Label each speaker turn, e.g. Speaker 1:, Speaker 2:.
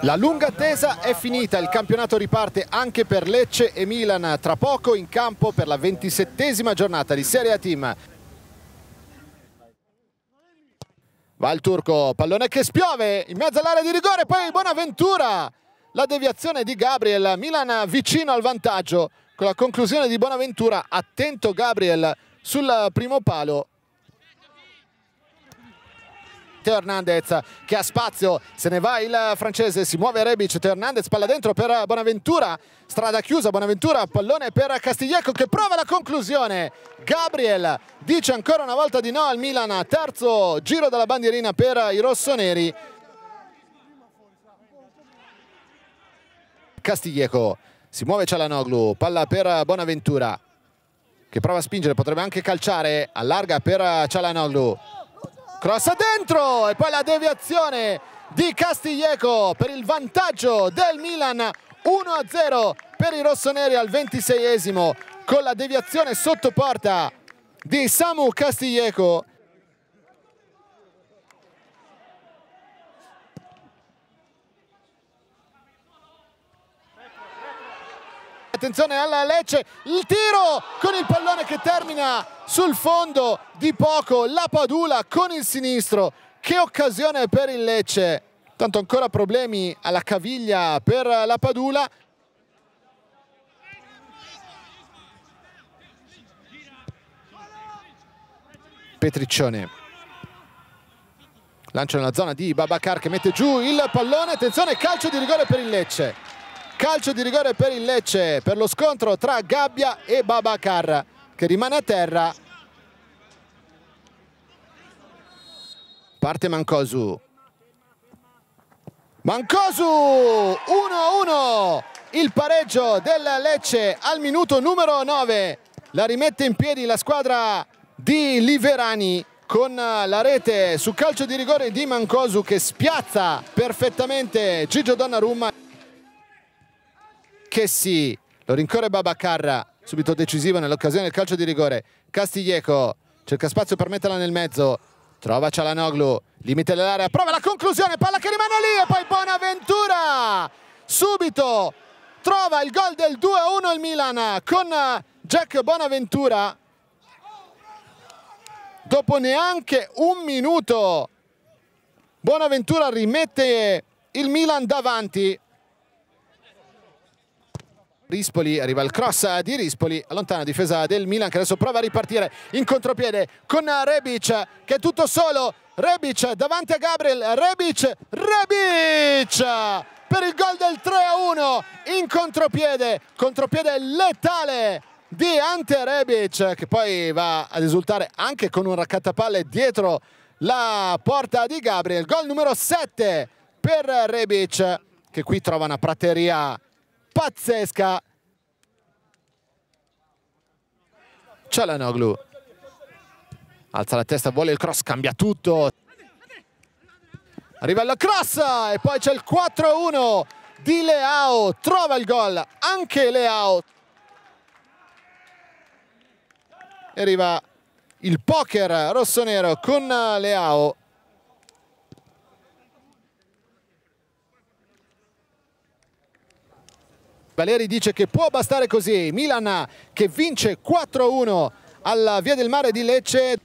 Speaker 1: La lunga attesa è finita, il campionato riparte anche per Lecce e Milan tra poco in campo per la ventisettesima giornata di Serie A Team. Va il turco, pallone che spiove in mezzo all'area di rigore, poi Bonaventura. La deviazione di Gabriel, Milan vicino al vantaggio con la conclusione di Bonaventura, attento Gabriel sul primo palo Teo Hernandez che ha spazio, se ne va il francese, si muove Rebic, Teo Hernandez palla dentro per Bonaventura, strada chiusa Bonaventura, pallone per Castiglieco che prova la conclusione, Gabriel dice ancora una volta di no al Milan, terzo giro della bandierina per i rossoneri. Castiglieco si muove Cialanoglu, palla per Bonaventura che prova a spingere, potrebbe anche calciare, allarga per Cialanoglu Cross dentro e poi la deviazione di Castiglieco per il vantaggio del Milan 1-0 per i rossoneri al 26esimo con la deviazione sotto porta di Samu Castiglieco attenzione alla Lecce, il tiro con il pallone che termina sul fondo di poco, la Padula con il sinistro, che occasione per il Lecce, tanto ancora problemi alla caviglia per la Padula. Petriccione lancia nella zona di Babacar che mette giù il pallone, attenzione calcio di rigore per il Lecce calcio di rigore per il Lecce per lo scontro tra Gabbia e Babacar che rimane a terra parte Mancosu Mancosu 1-1 il pareggio del Lecce al minuto numero 9 la rimette in piedi la squadra di Liverani con la rete su calcio di rigore di Mancosu che spiazza perfettamente Gigio Donnarumma Chessi, lo rincorre Babacarra, subito decisivo nell'occasione del calcio di rigore. Castiglieco cerca spazio per metterla nel mezzo, trova Cialanoglu, limite dell'area, prova la conclusione, palla che rimane lì e poi Bonaventura! Subito trova il gol del 2-1 il Milan con Jack Bonaventura. Dopo neanche un minuto Bonaventura rimette il Milan davanti. Rispoli, arriva il cross di Rispoli, lontana difesa del Milan che adesso prova a ripartire in contropiede con Rebic che è tutto solo, Rebic davanti a Gabriel, Rebic, Rebic per il gol del 3-1 in contropiede, contropiede letale di Ante Rebic che poi va ad esultare anche con un raccattapalle dietro la porta di Gabriel, gol numero 7 per Rebic che qui trova una prateria pazzesca. Cialanoglu alza la testa, vuole il cross, cambia tutto. Arriva la cross e poi c'è il 4-1 di Leao, trova il gol anche Leao. E Arriva il poker rossonero con Leao. Valeri dice che può bastare così, Milan che vince 4-1 alla Via del Mare di Lecce.